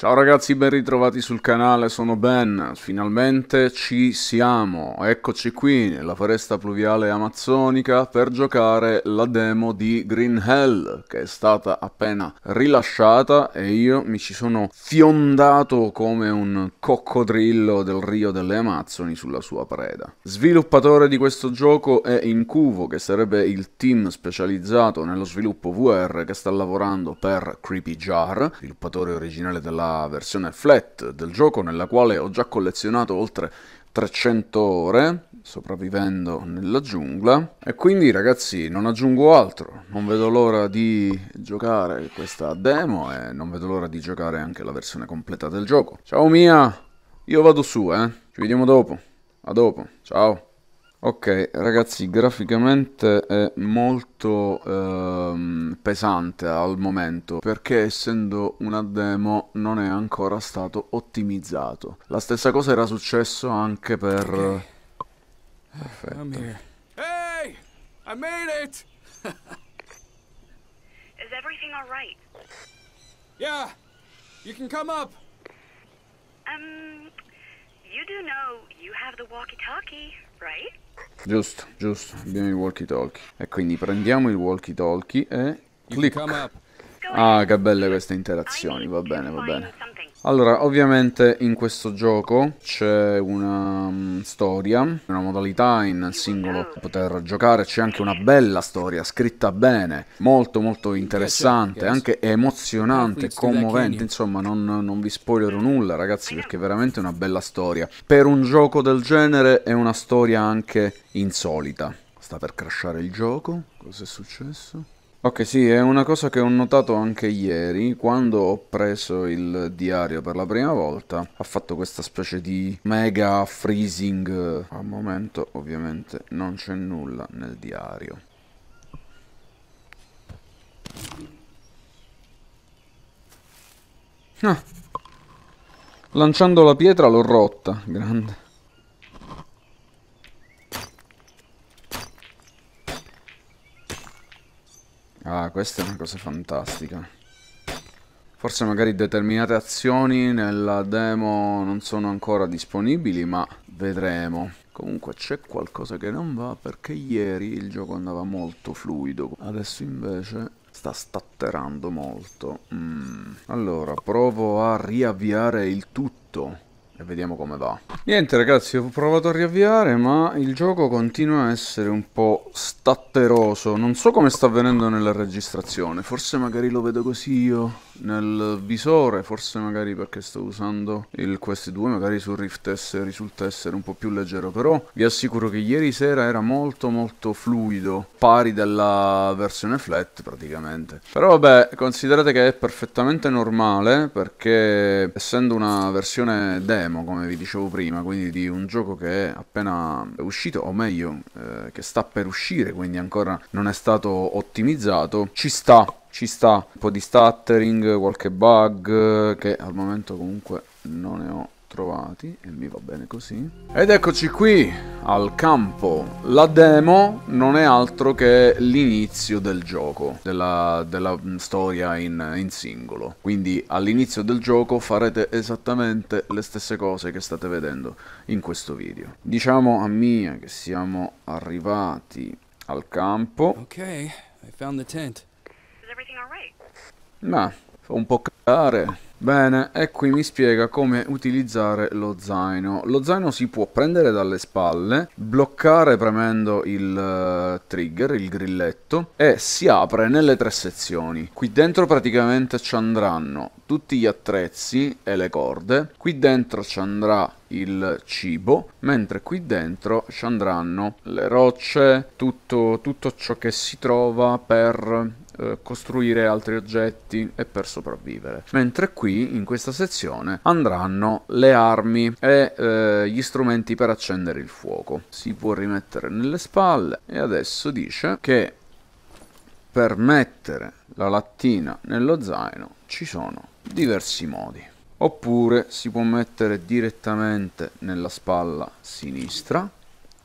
Ciao ragazzi, ben ritrovati sul canale, sono Ben, finalmente ci siamo, eccoci qui nella foresta pluviale amazzonica per giocare la demo di Green Hell che è stata appena rilasciata e io mi ci sono fiondato come un coccodrillo del rio delle Amazzoni sulla sua preda. Sviluppatore di questo gioco è Incuvo che sarebbe il team specializzato nello sviluppo VR che sta lavorando per Creepy Jar, sviluppatore originale della versione flat del gioco nella quale ho già collezionato oltre 300 ore sopravvivendo nella giungla e quindi ragazzi non aggiungo altro non vedo l'ora di giocare questa demo e non vedo l'ora di giocare anche la versione completa del gioco ciao mia io vado su eh ci vediamo dopo a dopo ciao Ok ragazzi graficamente è molto ehm, pesante al momento perché essendo una demo non è ancora stato ottimizzato La stessa cosa era successo anche per... Okay. Perfetto Hey! I made it! Is everything alright? Yeah! You can come up! Um, You do know you have the walkie-talkie, right? Giusto, giusto, abbiamo il walkie-talkie. E quindi prendiamo il walkie-talkie e clic. Ah, che belle queste interazioni, va bene, va bene. Allora, ovviamente in questo gioco c'è una um, storia, una modalità in singolo da poter giocare, c'è anche una bella storia scritta bene, molto molto interessante, anche emozionante, commovente, insomma non, non vi spoilerò nulla ragazzi perché è veramente una bella storia. Per un gioco del genere è una storia anche insolita. Sta per crashare il gioco, cos'è successo? Ok, sì, è una cosa che ho notato anche ieri, quando ho preso il diario per la prima volta, ha fatto questa specie di mega freezing. Al momento ovviamente non c'è nulla nel diario. Ah. Lanciando la pietra l'ho rotta, grande. Ah, questa è una cosa fantastica. Forse magari determinate azioni nella demo non sono ancora disponibili, ma vedremo. Comunque c'è qualcosa che non va perché ieri il gioco andava molto fluido, adesso invece sta statterando molto. Mm. Allora, provo a riavviare il tutto e vediamo come va. Niente ragazzi, ho provato a riavviare, ma il gioco continua a essere un po' statteroso. Non so come sta avvenendo nella registrazione, forse magari lo vedo così io nel visore, forse magari perché sto usando il Quest 2, magari sul Rift S risulta essere un po' più leggero, però vi assicuro che ieri sera era molto molto fluido, pari della versione flat praticamente. Però vabbè, considerate che è perfettamente normale, perché essendo una versione demo, demo, come vi dicevo prima, quindi di un gioco che è appena uscito, o meglio, eh, che sta per uscire, quindi ancora non è stato ottimizzato, ci sta, ci sta un po' di stuttering, qualche bug, che al momento comunque non ne ho trovati e mi va bene così. Ed eccoci qui al campo. La demo non è altro che l'inizio del gioco, della, della mm, storia in, in, singolo. Quindi all'inizio del gioco farete esattamente le stesse cose che state vedendo in questo video. Diciamo a Mia che siamo arrivati al campo. Ok, I found the tent. Is fa un po' cagare. Bene, e qui mi spiega come utilizzare lo zaino. Lo zaino si può prendere dalle spalle, bloccare premendo il eh, trigger, il grilletto, e si apre nelle tre sezioni. Qui dentro praticamente ci andranno tutti gli attrezzi e le corde, qui dentro ci andrà il cibo, mentre qui dentro ci andranno le rocce, tutto, tutto ciò che si trova per eh, costruire altri oggetti e per sopravvivere. Mentre qui, in questa sezione, andranno le armi e eh, gli strumenti per accendere il fuoco. Si può rimettere nelle spalle e adesso dice che per mettere la lattina nello zaino ci sono diversi modi oppure si può mettere direttamente nella spalla sinistra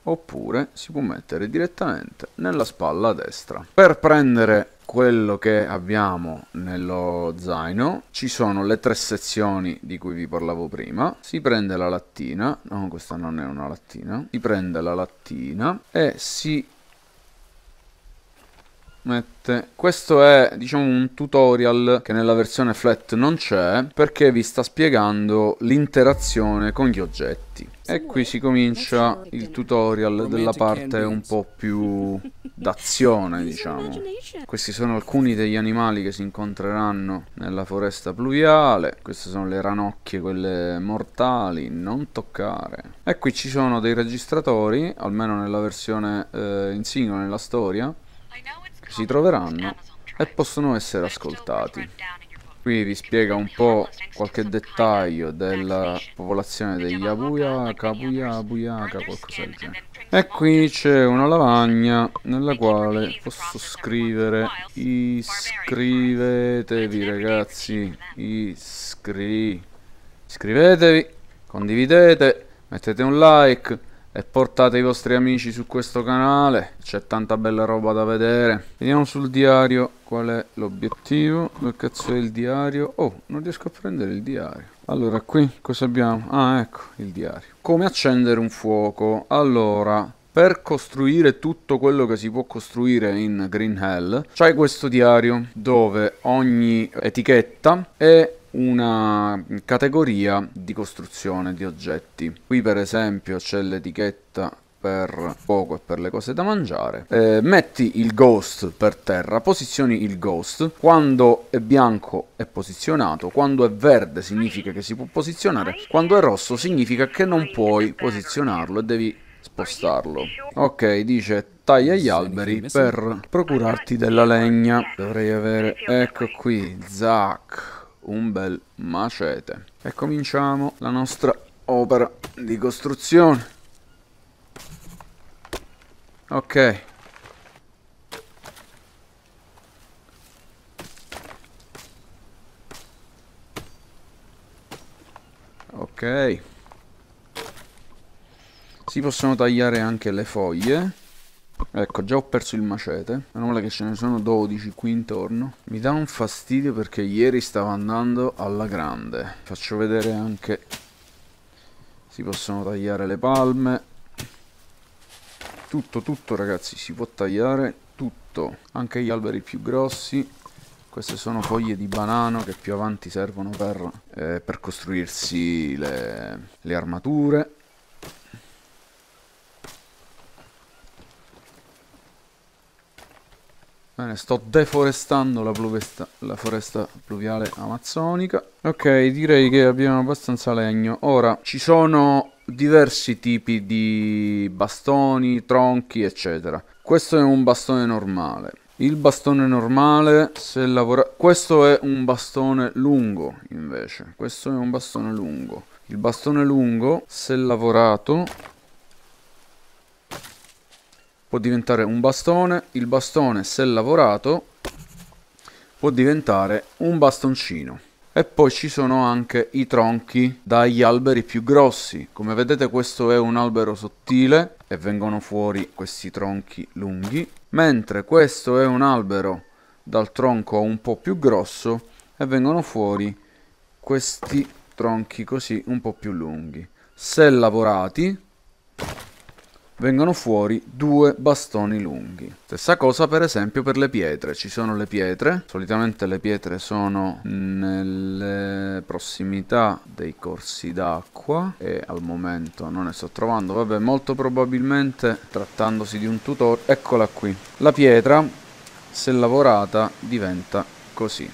oppure si può mettere direttamente nella spalla destra. Per prendere quello che abbiamo nello zaino ci sono le tre sezioni di cui vi parlavo prima si prende la lattina no questa non è una lattina si prende la lattina e si mette questo è diciamo un tutorial che nella versione flat non c'è perché vi sta spiegando l'interazione con gli oggetti e qui si comincia il tutorial della parte un po' più d'azione diciamo questi sono alcuni degli animali che si incontreranno nella foresta pluviale queste sono le ranocchie quelle mortali non toccare e qui ci sono dei registratori almeno nella versione eh, in singolo nella storia si troveranno e possono essere ascoltati. Qui vi spiega un po' qualche dettaglio della popolazione degli Abuyaka, Abuyaka, Abuyaka, qualcosa del genere. E qui c'è una lavagna nella quale posso scrivere iscrivetevi ragazzi, iscri... iscrivetevi, condividete, mettete un like, e portate i vostri amici su questo canale c'è tanta bella roba da vedere vediamo sul diario qual è l'obiettivo dove cazzo è il diario oh non riesco a prendere il diario allora qui cosa abbiamo ah ecco il diario come accendere un fuoco allora per costruire tutto quello che si può costruire in Green Hell c'è questo diario dove ogni etichetta è una categoria di costruzione di oggetti. Qui per esempio c'è l'etichetta per poco e per le cose da mangiare. Eh, metti il ghost per terra, posizioni il ghost. Quando è bianco è posizionato, quando è verde significa che si può posizionare, quando è rosso significa che non puoi posizionarlo e devi spostarlo. Ok, dice taglia gli alberi per procurarti della legna. Dovrei avere... ecco qui, Zac un bel macete. E cominciamo la nostra opera di costruzione. Ok. Ok. Si possono tagliare anche le foglie. Ecco, già ho perso il macete. Meno male che ce ne sono 12 qui intorno. Mi dà un fastidio perché ieri stava andando alla grande. Faccio vedere anche... Si possono tagliare le palme. Tutto, tutto ragazzi, si può tagliare tutto. Anche gli alberi più grossi. Queste sono foglie di banano che più avanti servono per, eh, per costruirsi le, le armature. Bene, sto deforestando la, pluvesta, la foresta pluviale amazzonica. Ok, direi che abbiamo abbastanza legno. Ora, ci sono diversi tipi di bastoni, tronchi, eccetera. Questo è un bastone normale. Il bastone normale, se lavora... Questo è un bastone lungo, invece. Questo è un bastone lungo. Il bastone lungo, se lavorato, può diventare un bastone, il bastone se lavorato può diventare un bastoncino. E poi ci sono anche i tronchi dagli alberi più grossi. Come vedete questo è un albero sottile e vengono fuori questi tronchi lunghi, mentre questo è un albero dal tronco un po' più grosso e vengono fuori questi tronchi così un po' più lunghi. Se lavorati vengono fuori due bastoni lunghi. Stessa cosa per esempio per le pietre, ci sono le pietre, solitamente le pietre sono nelle prossimità dei corsi d'acqua e al momento non ne sto trovando, vabbè molto probabilmente trattandosi di un tutor, eccola qui. La pietra se lavorata diventa così.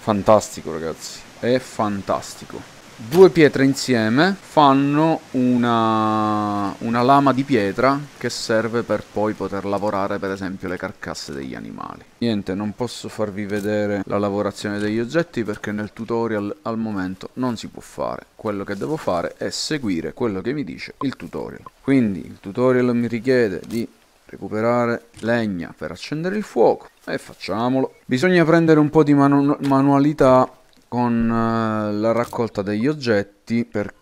Fantastico ragazzi, è fantastico due pietre insieme fanno una, una, lama di pietra che serve per poi poter lavorare per esempio le carcasse degli animali. Niente, non posso farvi vedere la lavorazione degli oggetti perché nel tutorial al momento non si può fare. Quello che devo fare è seguire quello che mi dice il tutorial. Quindi il tutorial mi richiede di recuperare legna per accendere il fuoco e facciamolo. Bisogna prendere un po' di manu manualità con eh, la raccolta degli oggetti perché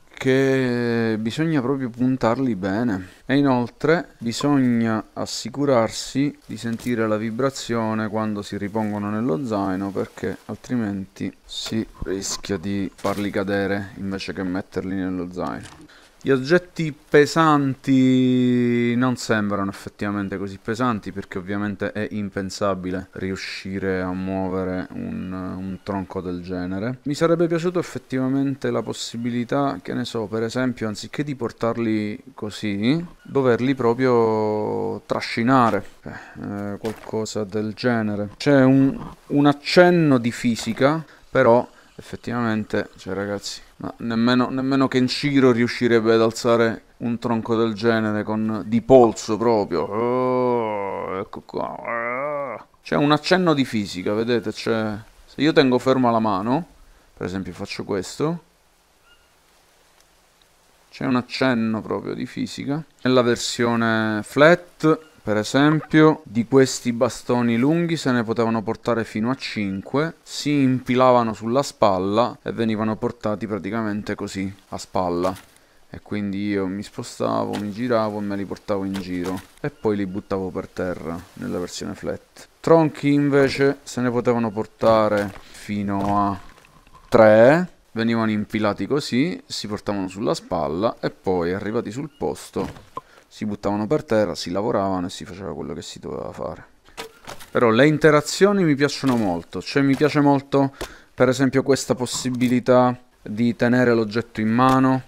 bisogna proprio puntarli bene e inoltre bisogna assicurarsi di sentire la vibrazione quando si ripongono nello zaino perché altrimenti si rischia di farli cadere invece che metterli nello zaino gli oggetti pesanti non sembrano effettivamente così pesanti perché ovviamente è impensabile riuscire a muovere un, un, tronco del genere. Mi sarebbe piaciuto effettivamente la possibilità, che ne so, per esempio, anziché di portarli così, doverli proprio trascinare, eh, qualcosa del genere. C'è un, un accenno di fisica, però effettivamente, cioè ragazzi, ma nemmeno, nemmeno Kenshiro riuscirebbe ad alzare un tronco del genere con, di polso proprio. Oh, ecco qua. Eh. C'è un accenno di fisica, vedete? C'è... Se io tengo ferma la mano, per esempio faccio questo, c'è un accenno proprio di fisica. Nella versione flat per esempio, di questi bastoni lunghi se ne potevano portare fino a 5, si impilavano sulla spalla e venivano portati praticamente così, a spalla. E quindi io mi spostavo, mi giravo e me li portavo in giro. E poi li buttavo per terra, nella versione flat. Tronchi invece se ne potevano portare fino a 3, venivano impilati così, si portavano sulla spalla e poi arrivati sul posto si buttavano per terra, si lavoravano e si faceva quello che si doveva fare. Però le interazioni mi piacciono molto, cioè mi piace molto per esempio questa possibilità di tenere l'oggetto in mano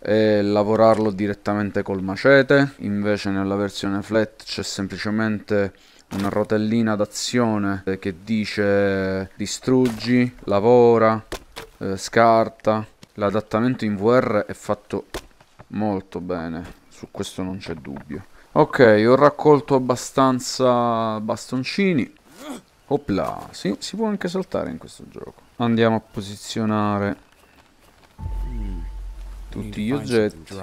e lavorarlo direttamente col macete, invece nella versione flat c'è semplicemente una rotellina d'azione eh, che dice distruggi, lavora, eh, scarta. L'adattamento in VR è fatto molto bene su questo non c'è dubbio. Ok, ho raccolto abbastanza bastoncini. Opla, sì, si può anche saltare in questo gioco. Andiamo a posizionare tutti gli oggetti.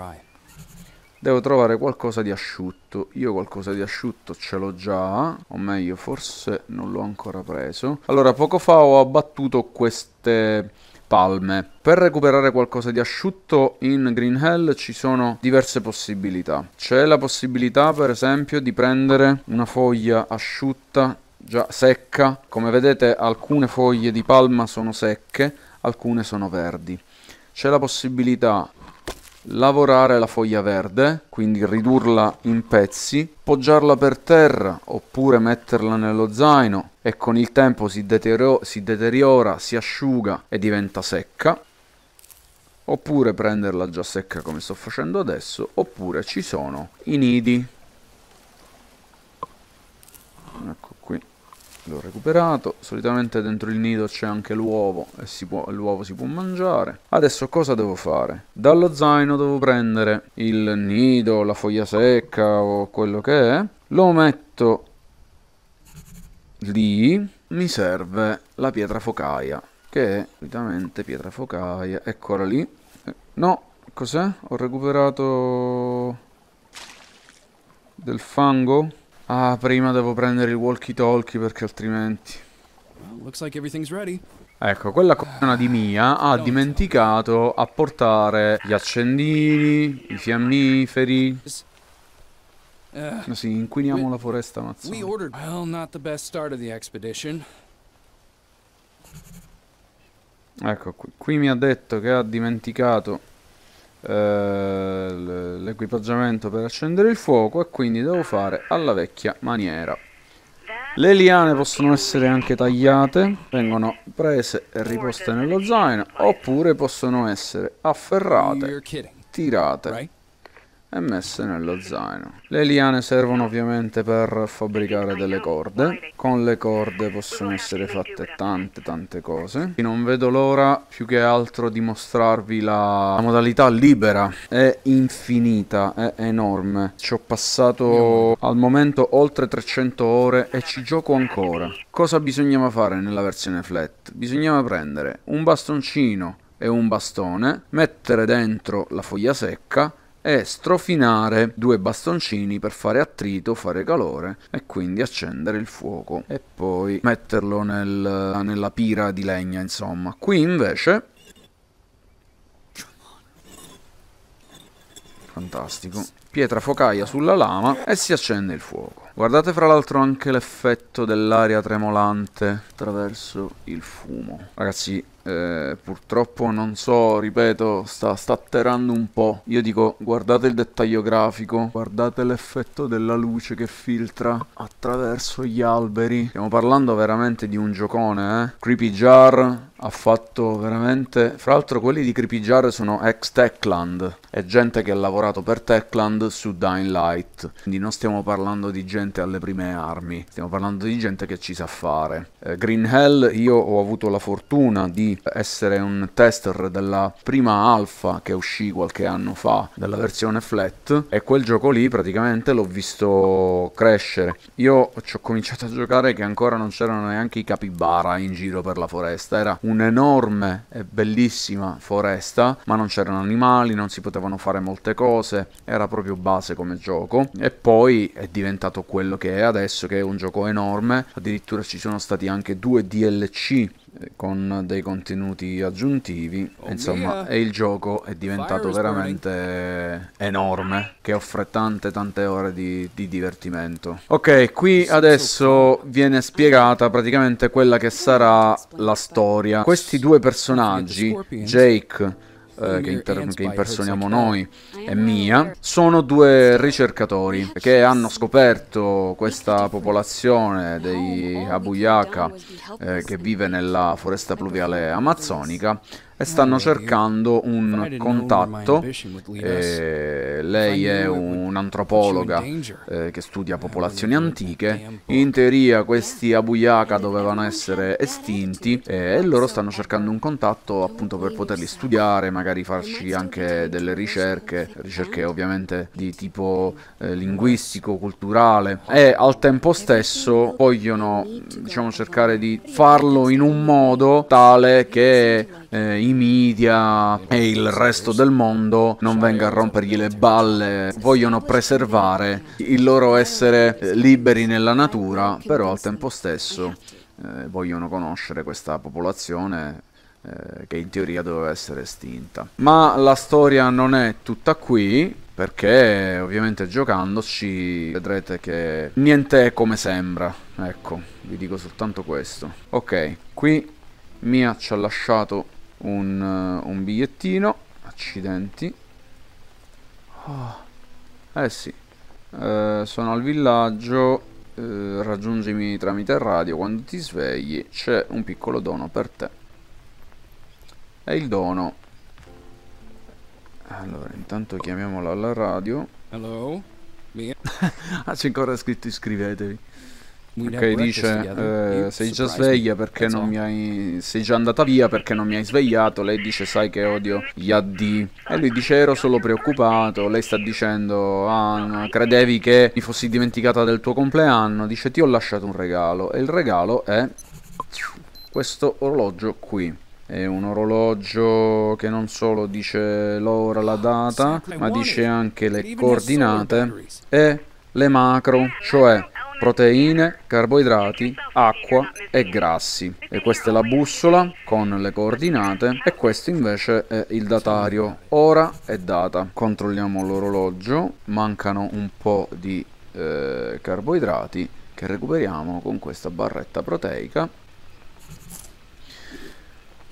Devo trovare qualcosa di asciutto. Io qualcosa di asciutto ce l'ho già. O meglio, forse non l'ho ancora preso. Allora, poco fa ho abbattuto queste palme. Per recuperare qualcosa di asciutto in Green Hell ci sono diverse possibilità. C'è la possibilità per esempio di prendere una foglia asciutta già secca. Come vedete alcune foglie di palma sono secche, alcune sono verdi. C'è la possibilità lavorare la foglia verde, quindi ridurla in pezzi, poggiarla per terra oppure metterla nello zaino e con il tempo si, deterioro- si deteriora, si asciuga e diventa secca, oppure prenderla già secca come sto facendo adesso, oppure ci sono i nidi. Ecco l'ho recuperato solitamente dentro il nido c'è anche l'uovo e l'uovo si può mangiare adesso cosa devo fare? dallo zaino devo prendere il nido, la foglia secca o quello che è lo metto lì mi serve la pietra focaia che è solitamente pietra focaia eccola lì no, cos'è? ho recuperato del fango Ah, prima devo prendere il walkie talkie perché altrimenti... Ecco, quella cona di Mia ha dimenticato a portare gli accendini, i fiammiferi... No, eh, sì, inquiniamo la foresta, mazzo. Ecco, qui, qui mi ha detto che ha dimenticato eh, l'equipaggiamento per accendere il fuoco e quindi devo fare alla vecchia maniera. Le liane possono essere anche tagliate, vengono prese e riposte nello zaino, oppure possono essere afferrate, tirate e messe nello zaino. Le liane servono ovviamente per fabbricare delle corde, con le corde possono essere fatte tante tante cose. Non vedo l'ora più che altro di mostrarvi la, la modalità libera, è infinita, è enorme. Ci ho passato al momento oltre 300 ore e ci gioco ancora. Cosa bisognava fare nella versione flat? Bisognava prendere un bastoncino e un bastone, mettere dentro la foglia secca e strofinare due bastoncini per fare attrito, fare calore e quindi accendere il fuoco e poi metterlo nel, nella pira di legna insomma. Qui invece fantastico. Pietra focaia sulla lama e si accende il fuoco. Guardate fra l'altro anche l'effetto dell'aria tremolante attraverso il fumo. Ragazzi, eh, purtroppo non so, ripeto, sta atterrando un po'. Io dico, guardate il dettaglio grafico, guardate l'effetto della luce che filtra attraverso gli alberi. Stiamo parlando veramente di un giocone, eh. Creepy Jar ha fatto veramente... Fra l'altro quelli di Creepy Jar sono ex Techland. È gente che ha lavorato per Techland su Dying Light. Quindi non stiamo parlando di gente alle prime armi. Stiamo parlando di gente che ci sa fare. Eh, Green Hell io ho avuto la fortuna di essere un tester della prima alfa che uscì qualche anno fa della versione flat e quel gioco lì praticamente l'ho visto crescere. Io ci ho cominciato a giocare che ancora non c'erano neanche i capibara in giro per la foresta, era un'enorme e bellissima foresta, ma non c'erano animali, non si potevano fare molte cose, era proprio base come gioco e poi è diventato quello che è adesso che è un gioco enorme, addirittura ci sono stati anche due DLC con dei contenuti aggiuntivi insomma e il gioco è diventato veramente enorme che offre tante tante ore di, di divertimento ok qui adesso viene spiegata praticamente quella che sarà la storia questi due personaggi Jake eh, che, inter- che, impersoniamo noi e Mia, sono due ricercatori che hanno scoperto questa popolazione dei Abuyaka eh, che vive nella foresta pluviale amazzonica e stanno cercando un contatto. Eh, lei è un'antropologa eh, che studia popolazioni antiche. In teoria questi Abuyaka dovevano essere estinti eh, e loro stanno cercando un contatto appunto per poterli studiare, magari farci anche delle ricerche, ricerche ovviamente di tipo eh, linguistico, culturale e al tempo stesso vogliono diciamo cercare di farlo in un modo tale che eh, i media e il resto del mondo non venga a rompergli le balle, vogliono preservare il loro essere eh, liberi nella natura, però al tempo stesso eh, vogliono conoscere questa popolazione eh, che in teoria doveva essere estinta. Ma la storia non è tutta qui, perché ovviamente giocandoci vedrete che niente è come sembra, ecco, vi dico soltanto questo. Ok, qui Mia ci ha lasciato un, eh, un bigliettino. Accidenti. Oh. Eh sì. Eh, sono al villaggio. Eh, raggiungimi tramite radio. Quando ti svegli c'è un piccolo dono per te. E il dono. Allora, intanto chiamiamola alla radio. Hello? ah, c'è ancora scritto iscrivetevi perché dice eh, sei già sveglia perché eh, non mi hai sei già andata via perché non mi hai svegliato lei dice sai che odio gli addi e lui dice ero solo preoccupato lei sta dicendo ah credevi che mi fossi dimenticata del tuo compleanno dice ti ho lasciato un regalo e il regalo è questo orologio qui è un orologio che non solo dice l'ora, la data, ma dice anche le coordinate e le macro, cioè proteine, carboidrati, acqua e grassi. E questa è la bussola con le coordinate e questo invece è il datario, ora e data. Controlliamo l'orologio, mancano un po' di eh, carboidrati che recuperiamo con questa barretta proteica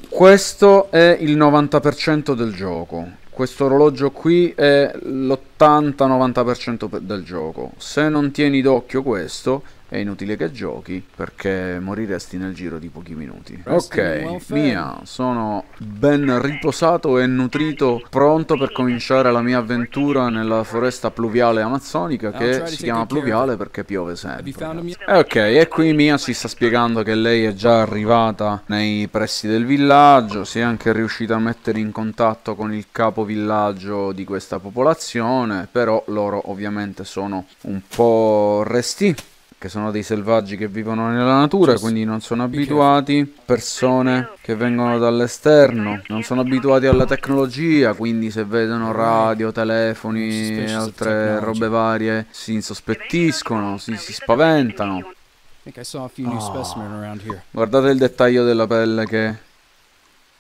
questo è il 90% del gioco questo orologio qui è l'80-90% del gioco se non tieni d'occhio questo è inutile che giochi perché moriresti nel giro di pochi minuti. Ok, Mia, sono ben riposato e nutrito, pronto per cominciare la mia avventura nella foresta pluviale amazzonica che si chiama pluviale perché piove sempre. E ok, e qui Mia ci sta spiegando che lei è già arrivata nei pressi del villaggio, si è anche riuscita a mettere in contatto con il capo villaggio di questa popolazione, però loro ovviamente sono un po' resti che sono dei selvaggi che vivono nella natura, quindi non sono abituati, persone che vengono dall'esterno, non sono abituati alla tecnologia, quindi se vedono radio, telefoni e altre robe varie si insospettiscono, si, si spaventano. Oh. Guardate il dettaglio della pelle che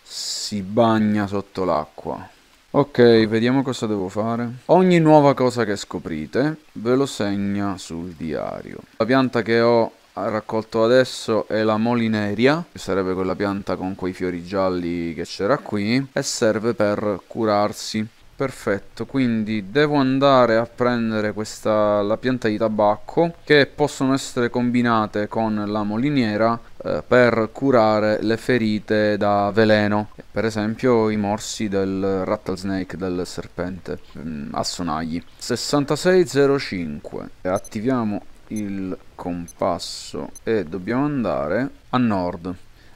si bagna sotto l'acqua. Ok, vediamo cosa devo fare. Ogni nuova cosa che scoprite ve lo segna sul diario. La pianta che ho raccolto adesso è la molineria, che sarebbe quella pianta con quei fiori gialli che c'era qui, e serve per curarsi. Perfetto, quindi devo andare a prendere questa, la pianta di tabacco che possono essere combinate con la moliniera eh, per curare le ferite da veleno, per esempio i morsi del rattlesnake, del serpente mh, a sonagli. 6605, attiviamo il compasso e dobbiamo andare a nord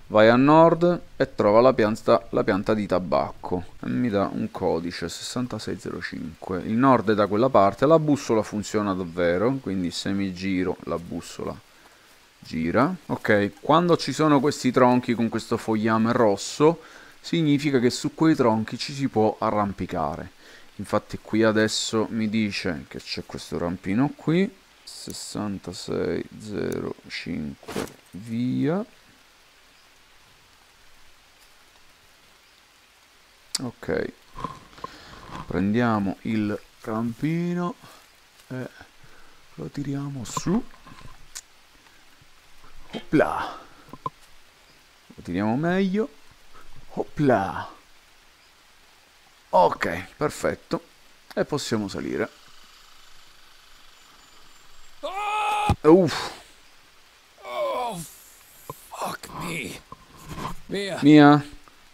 vai a nord e trova la pianta, la pianta di tabacco e mi dà un codice 6605 il nord è da quella parte la bussola funziona davvero quindi se mi giro la bussola gira ok quando ci sono questi tronchi con questo fogliame rosso significa che su quei tronchi ci si può arrampicare infatti qui adesso mi dice che c'è questo rampino qui 6605 via ok prendiamo il rampino e lo tiriamo su opla lo tiriamo meglio opla ok perfetto e possiamo salire oh! uff oh, fuck me Mia. Mia.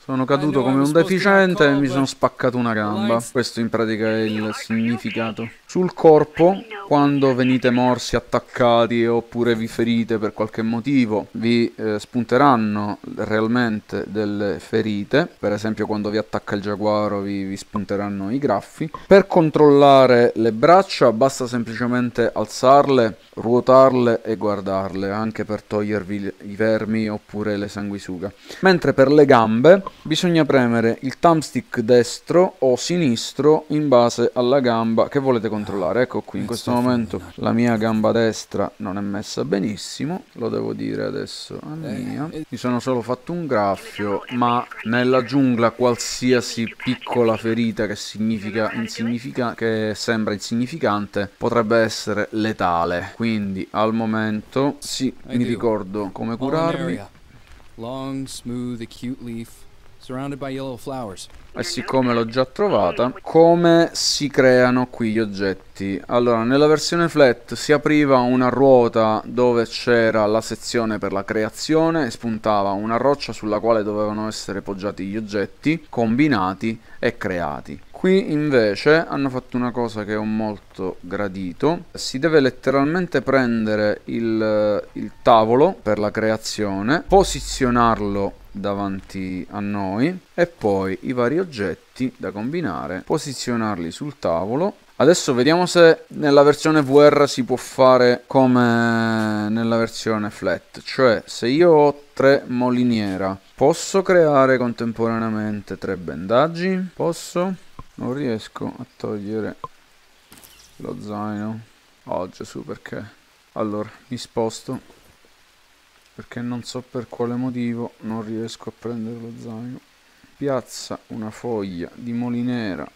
Sono caduto come un deficiente e mi sono spaccato una gamba. Questo in pratica è il significato. Sul corpo, quando venite morsi, attaccati oppure vi ferite per qualche motivo, vi eh, spunteranno realmente delle ferite, per esempio quando vi attacca il giaguaro vi, vi spunteranno i graffi. Per controllare le braccia basta semplicemente alzarle, ruotarle e guardarle, anche per togliervi i vermi oppure le sanguisughe. Mentre per le gambe bisogna premere il thumbstick destro o sinistro in base alla gamba che volete controllare controllare ecco qui in questo momento la mia gamba destra non è messa benissimo lo devo dire adesso a eh, mia eh. mi sono solo fatto un graffio ma nella giungla qualsiasi piccola ferita che, che sembra insignificante potrebbe essere letale quindi al momento sì mi ricordo come curarmi long smooth acute leaf e siccome l'ho già trovata, come si creano qui gli oggetti? Allora, nella versione flat si apriva una ruota dove c'era la sezione per la creazione e spuntava una roccia sulla quale dovevano essere poggiati gli oggetti, combinati e creati. Qui invece hanno fatto una cosa che ho molto gradito, si deve letteralmente prendere il, il tavolo per la creazione, posizionarlo davanti a noi e poi i vari oggetti da combinare, posizionarli sul tavolo Adesso vediamo se nella versione VR si può fare come nella versione flat, cioè se io ho tre moliniera, posso creare contemporaneamente tre bendaggi? Posso? Non riesco a togliere lo zaino. Oh Gesù perché? Allora, mi sposto perché non so per quale motivo non riesco a prendere lo zaino piazza una foglia di molinera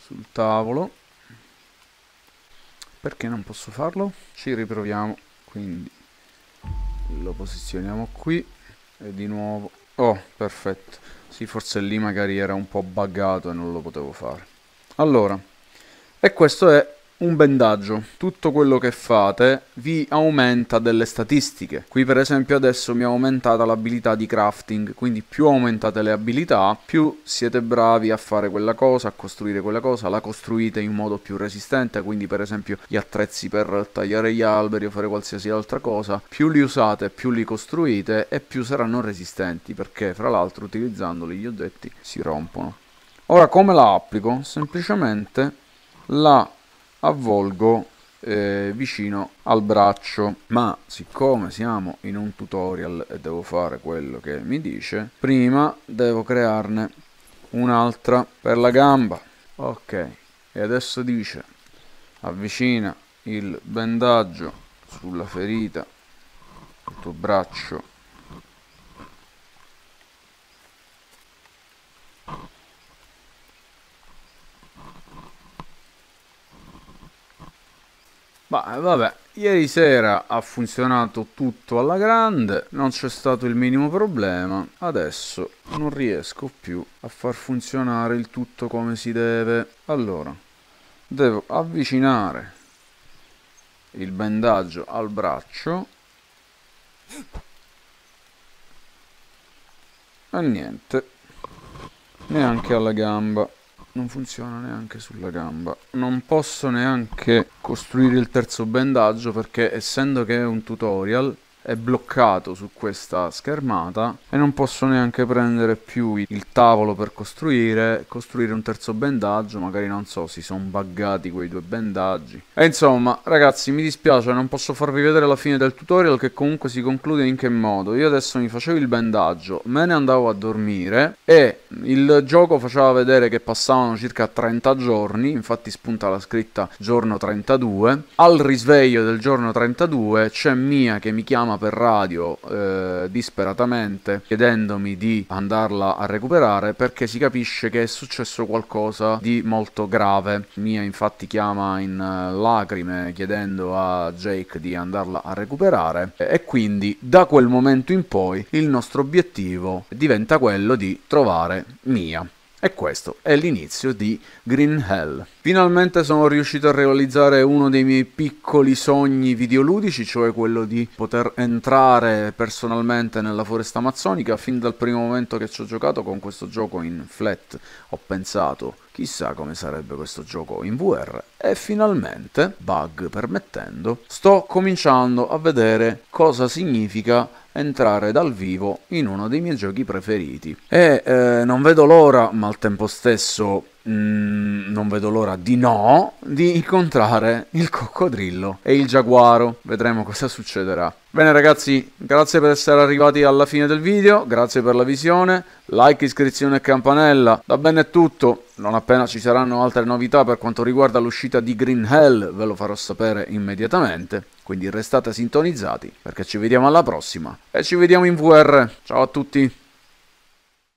sul tavolo perché non posso farlo? ci riproviamo quindi lo posizioniamo qui e di nuovo oh perfetto sì forse lì magari era un po' buggato e non lo potevo fare allora e questo è un bendaggio. Tutto quello che fate vi aumenta delle statistiche. Qui per esempio adesso mi è aumentata l'abilità di crafting, quindi più aumentate le abilità, più siete bravi a fare quella cosa, a costruire quella cosa, la costruite in modo più resistente, quindi per esempio gli attrezzi per tagliare gli alberi o fare qualsiasi altra cosa, più li usate, più li costruite e più saranno resistenti, perché fra l'altro utilizzandoli gli oggetti si rompono. Ora come la applico? Semplicemente la avvolgo eh, vicino al braccio ma siccome siamo in un tutorial e devo fare quello che mi dice prima devo crearne un'altra per la gamba ok e adesso dice avvicina il bendaggio sulla ferita del tuo braccio Ma vabbè, ieri sera ha funzionato tutto alla grande, non c'è stato il minimo problema, adesso non riesco più a far funzionare il tutto come si deve. Allora, devo avvicinare il bendaggio al braccio e niente, neanche alla gamba non funziona neanche sulla gamba. Non posso neanche costruire il terzo bendaggio perché essendo che è un tutorial è bloccato su questa schermata e non posso neanche prendere più il tavolo per costruire, costruire un terzo bendaggio, magari non so, si sono buggati quei due bendaggi. E insomma, ragazzi, mi dispiace, non posso farvi vedere la fine del tutorial che comunque si conclude in che modo. Io adesso mi facevo il bendaggio, me ne andavo a dormire e il gioco faceva vedere che passavano circa 30 giorni, infatti spunta la scritta giorno 32. Al risveglio del giorno 32 c'è Mia che mi chiama chiama per radio eh, disperatamente chiedendomi di andarla a recuperare perché si capisce che è successo qualcosa di molto grave. Mia infatti chiama in eh, lacrime chiedendo a Jake di andarla a recuperare e quindi da quel momento in poi il nostro obiettivo diventa quello di trovare Mia. E questo è l'inizio di Green Hell. Finalmente sono riuscito a realizzare uno dei miei piccoli sogni videoludici, cioè quello di poter entrare personalmente nella foresta amazzonica. Fin dal primo momento che ci ho giocato con questo gioco in flat ho pensato chissà come sarebbe questo gioco in VR e finalmente, bug permettendo, sto cominciando a vedere cosa significa entrare dal vivo in uno dei miei giochi preferiti. E eh, non vedo l'ora, ma al tempo stesso Mm, non vedo l'ora di no, di incontrare il coccodrillo e il giaguaro. Vedremo cosa succederà. Bene ragazzi, grazie per essere arrivati alla fine del video, grazie per la visione, like, iscrizione e campanella. Da bene è tutto, non appena ci saranno altre novità per quanto riguarda l'uscita di Green Hell ve lo farò sapere immediatamente, quindi restate sintonizzati perché ci vediamo alla prossima e ci vediamo in VR. Ciao a tutti!